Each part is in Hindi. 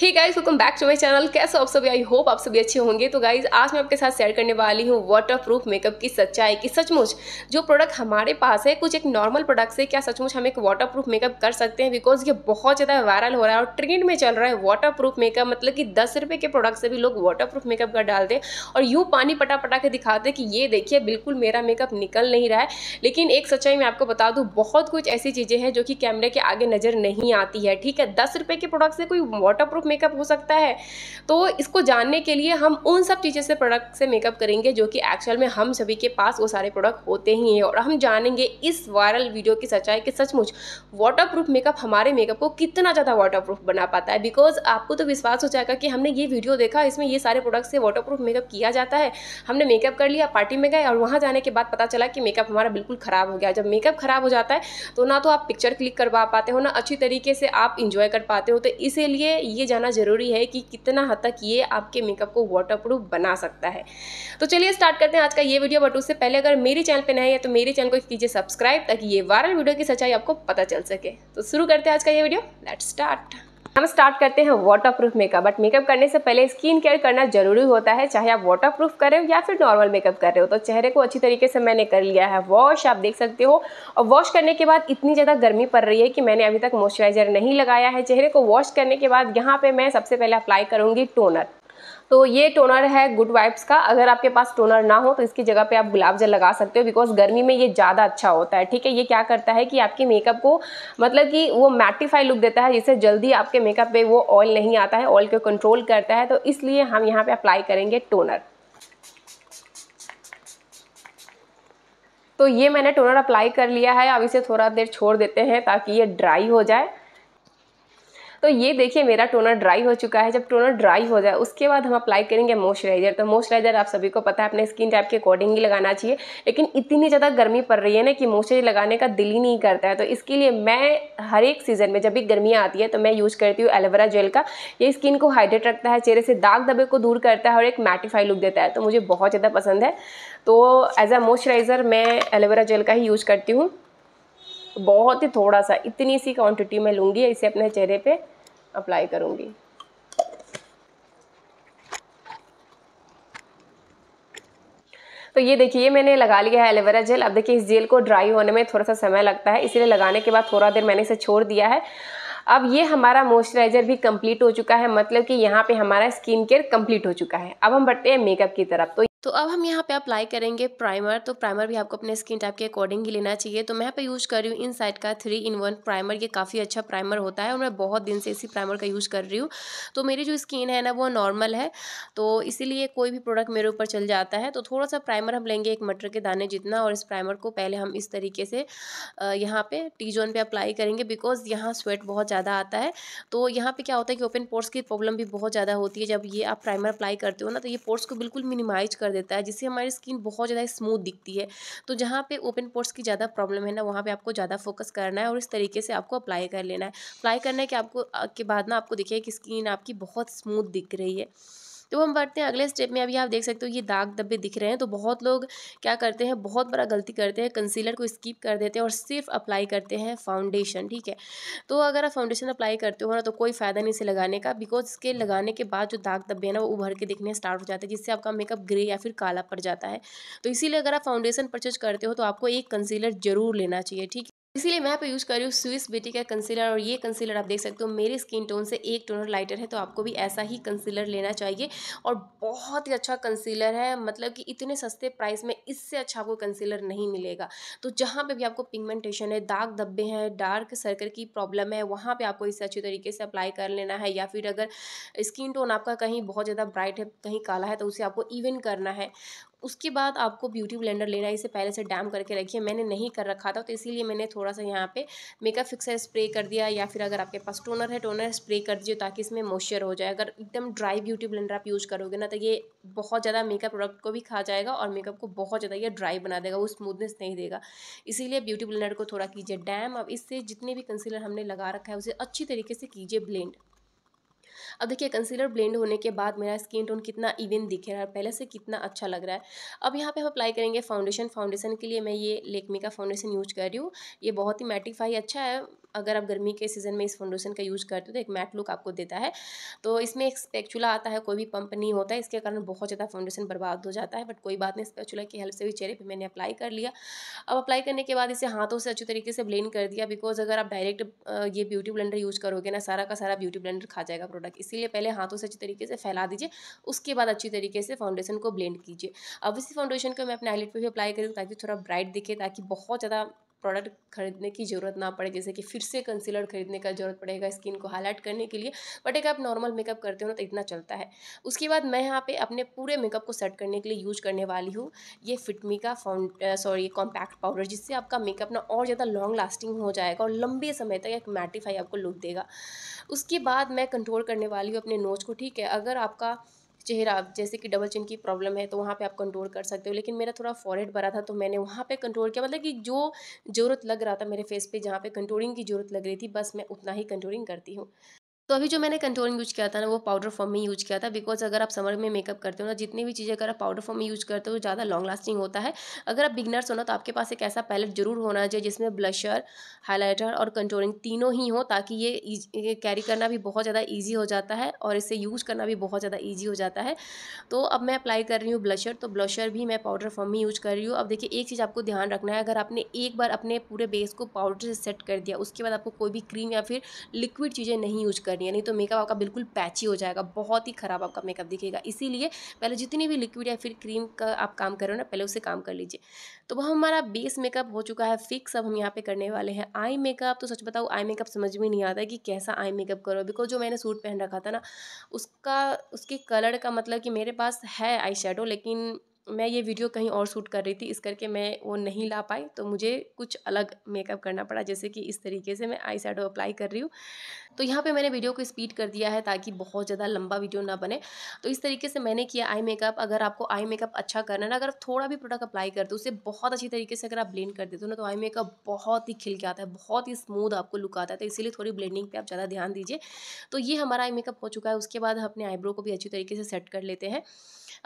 he guys welcome back to my channel कैसे आप सभी आई होप आप सभी अच्छे होंगे तो गाइज आज मैं आपके साथ शेयर करने वाली हूँ वाटर प्रूफ मेकअप की सच्चाई की सचमुच जो प्रोडक्ट हमारे पास है कुछ एक नॉर्मल प्रोडक्ट से क्या सचमुच हम एक वाटर प्रूफ मेकअप कर सकते हैं बिकॉज ये बहुत ज़्यादा वायरल हो रहा है और ट्रेंड में चल रहा है वाटर प्रूफ मेकअप मतलब कि दस रुपये के प्रोडक्ट से भी लोग वाटर प्रूफ मेकअप कर डालते हैं और यूँ पानी पटा पटा के दिखाते कि ये देखिए बिल्कुल मेरा मेकअप निकल नहीं रहा है लेकिन एक सच्चाई मैं आपको बता दूँ बहुत कुछ ऐसी चीज़ें हैं जो कि कैमरे के आगे नज़र नहीं आती है ठीक है दस रुपये के प्रोडक्ट से कोई वाटर प्रूफ आउट मेकअप हो सकता है तो इसको जानने के लिए हम उन सब चीज़ें से प्रोडक्ट से मेकअप करेंगे जो कि एक्चुअल में हम सभी के पास वो सारे प्रोडक्ट होते ही हैं और हम जानेंगे इस वायरल वीडियो की सच्चाई कि सचमुच वाटर मेकअप हमारे मेकअप को कितना ज़्यादा वाटर बना पाता है बिकॉज आपको तो विश्वास हो जाएगा कि हमने ये वीडियो देखा इसमें ये सारे प्रोडक्ट से वाटर मेकअप किया जाता है हमने मेकअप कर लिया पार्टी में गए और वहाँ जाने के बाद पता चला कि मेकअप हमारा बिल्कुल ख़राब हो गया जब मेकअप ख़राब हो जाता है तो ना तो आप पिक्चर क्लिक करवा पाते हो ना अच्छी तरीके से आप इंजॉय कर पाते हो तो इसीलिए ये जाना ज़रूरी है कि कितना हद तक ये आपके मेकअप को वाटर प्रूफ बना सकता है तो चलिए स्टार्ट करते हैं आज का ये वीडियो बट उससे पहले अगर मेरे चैनल पर नए हैं तो मेरे चैनल को कीजिए सब्सक्राइब ताकि ये वायरल वीडियो की सच्चाई आपको पता चल सके तो शुरू करते हैं आज का ये वीडियो लेट स्टार्ट हम स्टार्ट करते हैं waterproof makeup but makeup करने से पहले स्किन केयर करना जरूरी होता है चाहे आप वाटर प्रूफ हो या फिर नॉर्मल मेकअप कर रहे हो तो चेहरे को अच्छी तरीके से मैंने कर लिया है वॉश आप देख सकते हो और वॉश करने के बाद इतनी ज़्यादा गर्मी पड़ रही है कि मैंने अभी तक मॉइस्चराइजर नहीं लगाया है चेहरे को वॉश करने के बाद यहाँ पर मैं सबसे पहले अप्लाई करूँगी टोनर तो ये टोनर है गुड वाइब्स का अगर आपके पास टोनर ना हो तो इसकी जगह पे आप गुलाब जल लगा सकते हो बिकॉज गर्मी में ये ज़्यादा अच्छा होता है ठीक है ये क्या करता है कि आपके मेकअप को मतलब कि वो मैटिफाई लुक देता है जिससे जल्दी आपके मेकअप पे वो ऑयल नहीं आता है ऑयल को कंट्रोल करता है तो इसलिए हम यहाँ पर अप्लाई करेंगे टोनर तो ये मैंने टोनर अप्लाई कर लिया है अब इसे थोड़ा देर छोड़ देते हैं ताकि ये ड्राई हो जाए तो ये देखिए मेरा टोनर ड्राई हो चुका है जब टोनर ड्राई हो जाए उसके बाद हम अप्लाई करेंगे मॉइस्चराइजर तो मॉइस्चराइजर आप सभी को पता है अपने स्किन टाइप के अकॉर्डिंग ही लगाना चाहिए लेकिन इतनी ज़्यादा गर्मी पड़ रही है ना कि मॉइस्चराइजर लगाने का दिल ही नहीं करता है तो इसके लिए मैं हर एक सीज़न में जब भी गर्मियाँ आती है तो मैं यूज़ करती हूँ एलोवेरा जेल का ये स्किन को हाइड्रेट रखता है चेहरे से दाग दबे को दूर करता है और एक मैटिफाई लुक देता है तो मुझे बहुत ज़्यादा पसंद है तो एज अ मॉइस्चराइज़र मैं एलोवेरा जेल का ही यूज़ करती हूँ बहुत ही थोड़ा सा इतनी सी क्वांटिटी में लूँगी इसे अपने चेहरे पे अप्लाई करूँगी तो ये देखिए मैंने लगा लिया है एलोवेरा जेल अब देखिए इस जेल को ड्राई होने में थोड़ा सा समय लगता है इसीलिए लगाने के बाद थोड़ा देर मैंने इसे छोड़ दिया है अब ये हमारा मॉइस्चराइज़र भी कंप्लीट हो चुका है मतलब कि यहाँ पे हमारा स्किन केयर कंप्लीट हो चुका है अब हम बढ़ते हैं मेकअप की तरफ तो तो अब हम यहाँ पे अप्लाई करेंगे प्राइमर तो प्राइमर भी आपको अपने स्किन टाइप के अकॉर्डिंग ही लेना चाहिए तो मैं यहाँ पे यूज़ कर रही हूँ इन का थ्री इन वन प्राइमर ये काफ़ी अच्छा प्राइमर होता है और मैं बहुत दिन से इसी प्राइमर का यूज़ कर रही हूँ तो मेरी जो स्किन है ना वो नॉर्मल है तो इसीलिए कोई भी प्रोडक्ट मेरे ऊपर चल जाता है तो थोड़ा सा प्राइमर हम लेंगे एक मटर के दाने जितना और इस प्राइमर को पहले हम इस तरीके से यहाँ पर टी जोन पर अप्लाई करेंगे बिकॉज यहाँ स्वेट बहुत ज़्यादा आता है तो यहाँ पर क्या होता है कि ओपन पोर्ट्स की प्रॉब्लम भी बहुत ज़्यादा होती है जब ये आप प्राइमर अप्लाई करते हो ना तो ये पोर्ट्स को बिल्कुल मिनिमाइज कर देता है जिससे हमारी स्किन बहुत ज़्यादा स्मूथ दिखती है तो जहाँ पे ओपन पोर्ट्स की ज़्यादा प्रॉब्लम है ना वहाँ पे आपको ज़्यादा फोकस करना है और इस तरीके से आपको अप्लाई कर लेना है अप्लाई करने के आपको के बाद ना आपको देखिए कि स्किन आपकी बहुत स्मूथ दिख रही है तो हम बढ़ते हैं अगले स्टेप में अभी आप देख सकते हो ये दाग धब्बे दिख रहे हैं तो बहुत लोग क्या करते हैं बहुत बड़ा गलती करते हैं कंसीलर को स्कीप कर देते हैं और सिर्फ अप्लाई करते हैं फाउंडेशन ठीक है तो अगर आप फाउंडेशन अप्लाई करते हो ना तो कोई फ़ायदा नहीं इसे लगाने का बिकॉज इसके लगाने के बाद जो दाग धब्बे हैं ना वो उभर के दिखने स्टार्ट हो जाते हैं जिससे आपका मेकअप ग्रे या फिर काला पड़ जाता है तो इसीलिए अगर आप फाउंडेशन परचेज करते हो तो आपको एक कंसीलर ज़रूर लेना चाहिए ठीक इसीलिए मैं पे यूज़ कर रही हूँ स्विस बेटी का कंसीलर और ये कंसीलर आप देख सकते हो मेरे स्किन टोन से एक टोनर लाइटर है तो आपको भी ऐसा ही कंसीलर लेना चाहिए और बहुत ही अच्छा कंसीलर है मतलब कि इतने सस्ते प्राइस में इससे अच्छा आपको कंसीलर नहीं मिलेगा तो जहाँ पे भी आपको पिगमेंटेशन है दाग धब्बे हैं डार्क सर्कल की प्रॉब्लम है वहाँ पर आपको इसे अच्छी तरीके से अप्लाई कर लेना है या फिर अगर स्किन टोन आपका कहीं बहुत ज़्यादा ब्राइट है कहीं काला है तो उसे आपको इवन करना है उसके बाद आपको ब्यूटी ब्लेंडर लेना है इसे पहले से डैम करके रखिए मैंने नहीं कर रखा था तो इसीलिए मैंने थोड़ा सा यहाँ पे मेकअप फिक्सर स्प्रे कर दिया या फिर अगर आपके पास टोनर है टोनर स्प्रे कर दीजिए ताकि इसमें मॉइस्चर हो जाए अगर एकदम ड्राई ब्यूटी ब्लेंडर आप यूज़ करोगे ना तो ये बहुत ज़्यादा मेकअप प्रोडक्ट को भी खा जाएगा और मेकअप को बहुत ज़्यादा ये ड्राई बना देगा वो स्मूथनेस नहीं देगा इसीलिए ब्यूटी ब्लेंडर को थोड़ा कीजिए डैम अब इससे जितने भी कंसीलर हमने लगा रखा है उसे अच्छी तरीके से कीजिए ब्लेंड अब देखिए कंसीलर ब्लेंड होने के बाद मेरा स्किन टोन कितना इवन दिख रहा है पहले से कितना अच्छा लग रहा है अब यहाँ पे हम अप्लाई करेंगे फाउंडेशन फाउंडेशन के लिए मैं ये लेकमी का फाउंडेशन यूज कर रही हूँ ये बहुत ही मैटिफाई अच्छा है अगर आप गर्मी के सीज़न में इस फाउंडेशन का यूज़ करते हो तो एक मैट लुक आपको देता है तो इसमें एक स्पेक्चुला आता है कोई भी पंप नहीं होता है इसके कारण बहुत ज़्यादा फाउंडेशन बर्बाद हो जाता है बट कोई बात नहीं स्पेक्चुला की हेल्प से भी चेहरे पर मैंने अप्लाई कर लिया अब अप्लाई करने के बाद इसे हाथों से अच्छी तरीके से ब्लेंड कर दिया बिकॉज अगर आप डायरेक्ट ये ब्यूटी ब्लेंडर यूज़ करोगे ना सारा का सारा ब्यूटी ब्लेंडर खा जाएगा प्रोडक्ट इसीलिए पहले हाथों से अच्छी तरीके से फैला दीजिए उसके बाद अच्छी तरीके से फाउंडेशन को ब्लेंड कीजिए अब इसी फाउंडेशन को मैं अपने आईलेट पर भी अप्लाई करूँ ताकि थोड़ा ब्राइट दिखे ताकि बहुत ज़्यादा प्रोडक्ट खरीदने की ज़रूरत ना पड़े जैसे कि फिर से कंसीलर खरीदने का ज़रूरत पड़ेगा स्किन को हाईलाइट करने के लिए बट एक आप नॉर्मल मेकअप करते हो ना तो इतना चलता है उसके बाद मैं यहाँ पे अपने पूरे मेकअप को सेट करने के लिए यूज करने वाली हूँ ये फिटमी का फाउंड सॉरी कॉम्पैक्ट पाउडर जिससे आपका मेकअप ना और ज़्यादा लॉन्ग लास्टिंग हो जाएगा और लंबे समय तक एक मैटिफाई आपको लुक देगा उसके बाद मैं कंट्रोल करने वाली हूँ अपने नोज को ठीक है अगर आपका चेहरा जैसे कि डबल चिन की प्रॉब्लम है तो वहाँ पे आप कंट्रोल कर सकते हो लेकिन मेरा थोड़ा फॉरहेड भरा था तो मैंने वहाँ पे कंट्रोल किया मतलब कि जो ज़रूरत लग रहा था मेरे फेस पे जहाँ पे कंट्रोलिंग की ज़रूरत लग रही थी बस मैं उतना ही कंट्रोलिंग करती हूँ तो अभी जो मैंने कंटोर यूज किया था ना वो पाउडर फॉर्म में यूज किया था बिकॉज अगर आप समर में मेकअप करते हो ना जितनी भी चीज़ें अगर आप पाउडर फॉर्म में यूज करते हो ज़्यादा लॉन्ग लास्टिंग होता है अगर आप बिगनर्स हो ना तो आपके पास एक ऐसा पैलेट जरूर होना चाहिए जिसमें ब्लशर हाईलाइटर और कंटोरिंग तीनों ही हो ताकि ये कैरी करना भी बहुत ज़्यादा ईजी हो जाता है और इसे यूज करना भी बहुत ज़्यादा ईजी हो जाता है तो अब मैं अप्लाई कर रही हूँ ब्लशर तो ब्लशर भी मैं पाउडर फॉर्म में यूज कर रही हूँ अब देखिए एक चीज़ आपको ध्यान रखना है अगर आपने एक बार अपने पूरे बेस को पाउडर से सेट कर दिया उसके बाद आपको कोई भी क्रीम या फिर लिक्विड चीज़ें नहीं यूज कर करनी है नहीं तो मेकअप आपका बिल्कुल पैची हो जाएगा बहुत ही ख़राब आपका मेकअप दिखेगा इसीलिए पहले जितनी भी लिक्विड या फिर क्रीम का आप काम कर रहे हो ना पहले उसे काम कर लीजिए तो वह हमारा बेस मेकअप हो चुका है फिक्स अब हम यहाँ पे करने वाले हैं आई मेकअप तो सच बताऊँ आई मेकअप समझ में नहीं आता कि कैसा आई मेकअप करो बिकॉज जो मैंने सूट पहन रखा था ना उसका उसके कलर का मतलब कि मेरे पास है आई लेकिन मैं ये वीडियो कहीं और शूट कर रही थी इस करके मैं वो नहीं ला पाई तो मुझे कुछ अलग मेकअप करना पड़ा जैसे कि इस तरीके से मैं आई शेडो अप्लाई कर रही हूँ तो यहाँ पे मैंने वीडियो को स्पीड कर दिया है ताकि बहुत ज़्यादा लंबा वीडियो ना बने तो इस तरीके से मैंने किया आई मेकअप अगर आपको आई मेकअप अच्छा करना ना अगर आप थोड़ा भी प्रोडक्ट अप्लाई कर दो उसे बहुत अच्छी तरीके से अगर आप ब्लेंड कर देते हो ना तो आई मेकअप बहुत ही खिल के आता है बहुत ही स्मूथ आपको लुक आता है तो इसीलिए थोड़ी ब्लेंडिंग पर आप ज़्यादा ध्यान दीजिए तो ये हमारा आई मेकअप हो चुका है उसके बाद अपने आईब्रो को भी अच्छी तरीके से सेट कर लेते हैं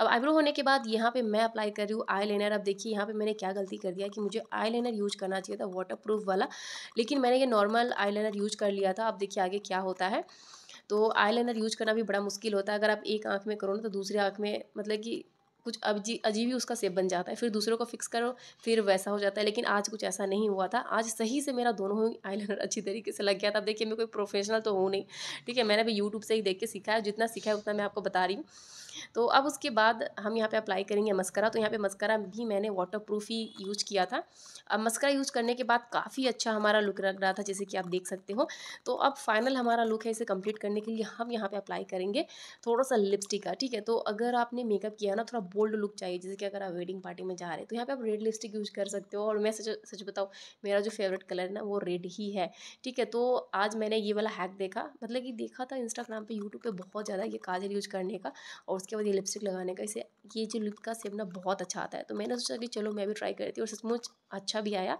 अब आईब्रो होने के बाद यहाँ पे मैं अप्लाई कर रही हूँ आई लेनर अब देखिए यहाँ पे मैंने क्या गलती कर दिया कि मुझे आई लेनर यूज करना चाहिए था वाटर प्रूफ वाला लेकिन मैंने ये नॉर्मल आई लेनर यूज कर लिया था अब देखिए आगे क्या होता है तो आई लेनर यूज करना भी बड़ा मुश्किल होता है अगर आप एक आँख में करो ना तो दूसरी आँख में मतलब कि कुछ अजी अजीब ही उसका सेप बन जाता है फिर दूसरों को फिक्स करो फिर वैसा हो जाता है लेकिन आज कुछ ऐसा नहीं हुआ था आज सही से मेरा दोनों ही आईलाइनर अच्छी तरीके से लग गया था देखिए मैं कोई प्रोफेशनल तो हूँ नहीं ठीक है मैंने भी यूट्यूब से ही देख के सीखा है जितना सीखा है उतना मैं आपको बता रही हूँ तो अब उसके बाद हम यहाँ पे अप्लाई करेंगे मस्करा तो यहाँ पे मस्करा भी मैंने वाटर प्रूफ ही यूज किया था अब मस्करा यूज करने के बाद काफ़ी अच्छा हमारा लुक लग रहा था जैसे कि आप देख सकते हो तो अब फाइनल हमारा लुक है इसे कंप्लीट करने के लिए हम यहाँ पे अप्लाई करेंगे थोड़ा सा लिपस्टिक का ठीक है तो अगर आपने मेकअप किया ना थोड़ा बोल्ड लुक चाहिए जैसे कि अगर आप वेडिंग पार्टी में जा रहे हैं तो यहाँ पे आप रेड लिपस्टिक यूज़ कर सकते हो और मैं सच सच बताऊँ मेरा जो फेवरेट कलर है ना वो रेड ही है ठीक है तो आज मैंने ये वाला हैक देखा मतलब कि देखा था इंस्टाग्राम पर यूट्यूब पर बहुत ज़्यादा ये काजल यूज़ करने का और उसके बाद ये लिपस्टिक लगाने का इसे ये जो लिप का सेम ना बहुत अच्छा आता है तो मैंने सोचा कि चलो मैं भी ट्राई करती और सचमुच अच्छा भी आया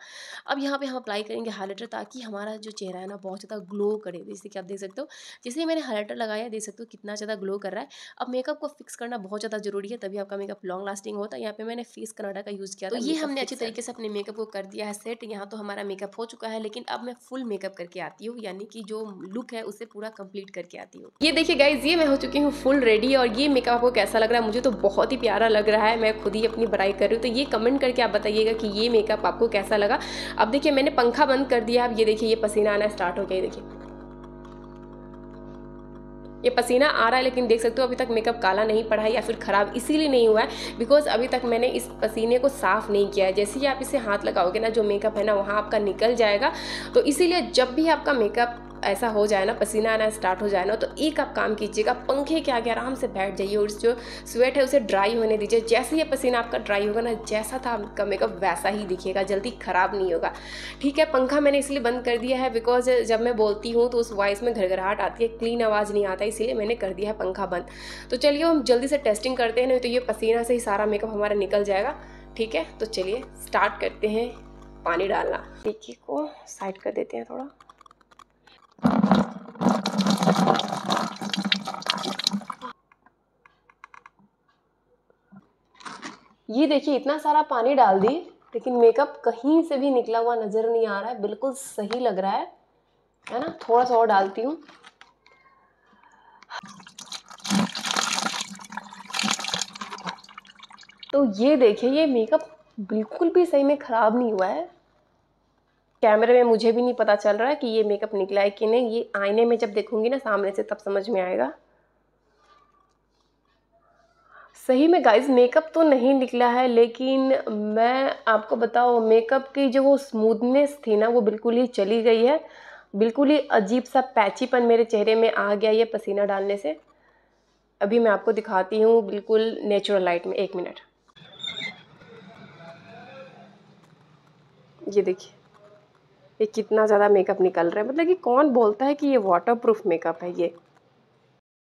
अब यहाँ पर हम अप्लाई करेंगे हाईलाइटर ताकि हमारा जो चेहरा है ना बहुत ज़्यादा ग्लो करे जैसे कि आप देख सकते हो जैसे ही मैंने हाईलाइटर लगाया देख सकते हो कितना ज़्यादा ग्लो कर रहा है अब मेकअप को फिक्स करना बहुत ज़्यादा ज़रूरी है तभी आपका का मेकअप लॉन्ग लास्टिंग होता है यहाँ पे मैंने फेस कनाडा का यूज़ किया तो ये हमने अच्छे तरीके से अपने मेकअप को कर दिया है सेट यहाँ तो हमारा मेकअप हो चुका है लेकिन अब मैं फुल मेकअप करके आती हूँ यानी कि जो लुक है उसे पूरा कम्प्लीट करके आती हूँ ये देखिए गाइज ये मैं हो चुकी हूँ फुल रेडी और ये मेकअप आपको कैसा लग रहा है मुझे तो बहुत ही प्यारा लग रहा है मैं खुद ही अपनी बड़ाई कर रही हूँ तो ये कमेंट करके आप बताइएगा कि ये मेकअप आपको कैसा लगा अब देखिए मैंने पंखा बंद कर दिया अब ये देखिए ये पसीना आना स्टार्ट हो गया देखिए ये पसीना आ रहा है लेकिन देख सकते हो अभी तक मेकअप काला नहीं पड़ा है या फिर ख़राब इसीलिए नहीं हुआ है बिकॉज अभी तक मैंने इस पसीने को साफ़ नहीं किया है जैसे ही आप इसे हाथ लगाओगे ना जो मेकअप है ना वहाँ आपका निकल जाएगा तो इसीलिए जब भी आपका मेकअप ऐसा हो जाए ना पसीना आना स्टार्ट हो जाए ना तो एक आप काम कीजिएगा पंखे के आगे आराम से बैठ जाइए और जो स्वेट है उसे ड्राई होने दीजिए जैसे ही पसीना आपका ड्राई होगा ना जैसा था आपका मेकअप वैसा ही दिखेगा जल्दी ख़राब नहीं होगा ठीक है पंखा मैंने इसलिए बंद कर दिया है बिकॉज जब मैं बोलती हूँ तो उस वॉइस में घरघराहट आती है क्लीन आवाज़ नहीं आता इसीलिए मैंने कर दिया है पंखा बंद तो चलिए हम जल्दी से टेस्टिंग करते हैं नहीं तो ये पसीना से ही सारा मेकअप हमारा निकल जाएगा ठीक है तो चलिए स्टार्ट करते हैं पानी डालना देखिए को साइड कर देते हैं थोड़ा ये देखिए इतना सारा पानी डाल दी लेकिन मेकअप कहीं से भी निकला हुआ नज़र नहीं आ रहा है बिल्कुल सही लग रहा है है ना थोड़ा सा और डालती हूँ तो ये देखिए ये मेकअप बिल्कुल भी सही में ख़राब नहीं हुआ है कैमरे में मुझे भी नहीं पता चल रहा है कि ये मेकअप निकला है कि नहीं ये आईने में जब देखूंगी ना सामने से तब समझ में आएगा सही में गाइज मेकअप तो नहीं निकला है लेकिन मैं आपको बताओ मेकअप की जो वो स्मूदनेस थी ना वो बिल्कुल ही चली गई है बिल्कुल ही अजीब सा पैचीपन मेरे चेहरे में आ गया ये पसीना डालने से अभी मैं आपको दिखाती हूँ बिल्कुल नेचुरल लाइट में एक मिनट ये देखिए ये कितना ज़्यादा मेकअप निकल रहा है मतलब कि कौन बोलता है कि ये वाटर प्रूफ मेकअप है ये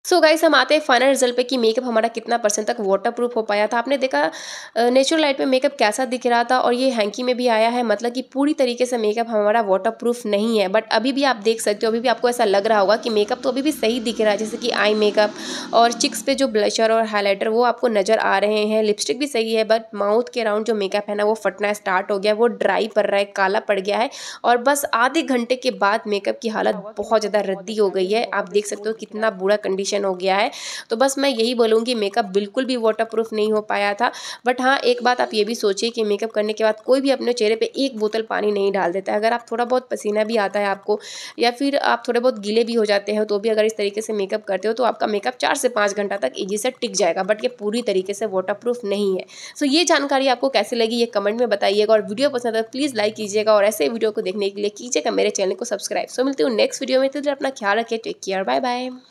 सो so गाइस हम आते हैं फाइनल रिजल्ट पे कि मेकअप हमारा कितना परसेंट तक वाटर प्रूफ हो पाया था आपने देखा नेचुरल लाइट में मेकअप कैसा दिख रहा था और ये हैंकी में भी आया है मतलब कि पूरी तरीके से मेकअप हमारा वाटर प्रूफ नहीं है बट अभी भी आप देख सकते हो अभी भी आपको ऐसा लग रहा होगा कि मेकअप तो अभी भी सही दिख रहा है जैसे कि आई मेकअप और चिक्स पर जो ब्लशर और हाईलाइटर वो आपको नज़र आ रहे हैं लिपस्टिक भी सही है बट माउथ के राउंड जो मेकअप है ना वो फटना स्टार्ट हो गया वो ड्राई पड़ रहा है काला पड़ गया है और बस आधे घंटे के बाद मेकअप की हालत बहुत ज़्यादा रद्दी हो गई है आप देख सकते हो कितना बुरा कंडीशन कंडीशन हो गया है तो बस मैं यही बोलूँगी मेकअप बिल्कुल भी वाटर नहीं हो पाया था बट हाँ एक बात आप ये भी सोचिए कि मेकअप करने के बाद कोई भी अपने चेहरे पर एक बोतल पानी नहीं डाल देता अगर आप थोड़ा बहुत पसीना भी आता है आपको या फिर आप थोड़े बहुत गीले भी हो जाते हैं तो भी अगर इस तरीके से मेकअप करते हो तो आपका मेकअप चार से पाँच घंटा तक ईजी से टिक जाएगा बट ये पूरी तरीके से वाटर नहीं है सो so, ये जानकारी आपको कैसे लगी ये कमेंट में बताइएगा और वीडियो पसंद आए तो प्लीज़ लाइक कीजिएगा और ऐसे वीडियो को देखने के लिए कीजिएगा मेरे चैनल को सब्सक्राइब सो so, मिलती हूँ नेक्स्ट वीडियो में तो अपना ख्याल रखिए टेक केयर बाय बाय